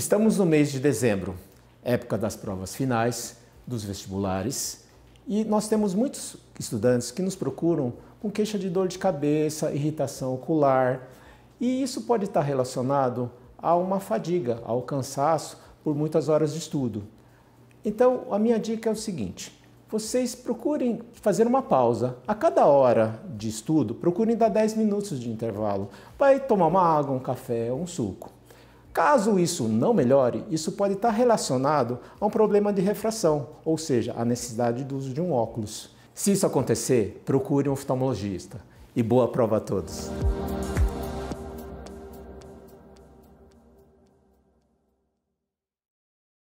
Estamos no mês de dezembro, época das provas finais, dos vestibulares, e nós temos muitos estudantes que nos procuram com queixa de dor de cabeça, irritação ocular, e isso pode estar relacionado a uma fadiga, ao cansaço por muitas horas de estudo. Então, a minha dica é o seguinte: vocês procurem fazer uma pausa. A cada hora de estudo, procurem dar 10 minutos de intervalo. Vai tomar uma água, um café, um suco. Caso isso não melhore, isso pode estar relacionado a um problema de refração, ou seja, a necessidade do uso de um óculos. Se isso acontecer, procure um oftalmologista. E boa prova a todos!